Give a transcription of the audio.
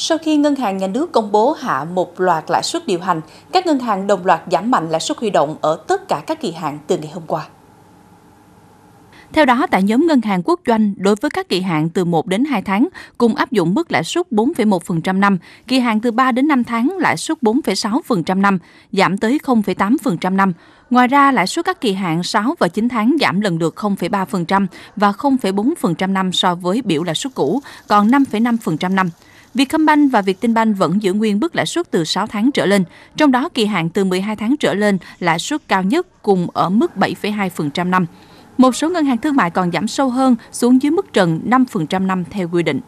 Sau khi Ngân hàng Nhà nước công bố hạ một loạt lãi suất điều hành, các ngân hàng đồng loạt giảm mạnh lãi suất huy động ở tất cả các kỳ hạn từ ngày hôm qua. Theo đó, tại nhóm ngân hàng quốc doanh, đối với các kỳ hạn từ 1 đến 2 tháng, cùng áp dụng mức lãi suất 4,1% năm, kỳ hạn từ 3 đến 5 tháng lãi suất 4,6% năm, giảm tới 0,8% năm. Ngoài ra, lãi suất các kỳ hạn 6 và 9 tháng giảm lần lượt 0,3% và 0,4% năm so với biểu lãi suất cũ, còn 5,5% năm. Vietcombank và Vietinbank vẫn giữ nguyên mức lãi suất từ 6 tháng trở lên, trong đó kỳ hạn từ 12 tháng trở lên lãi suất cao nhất cùng ở mức 7,2% năm. Một số ngân hàng thương mại còn giảm sâu hơn xuống dưới mức trần 5% năm theo quy định.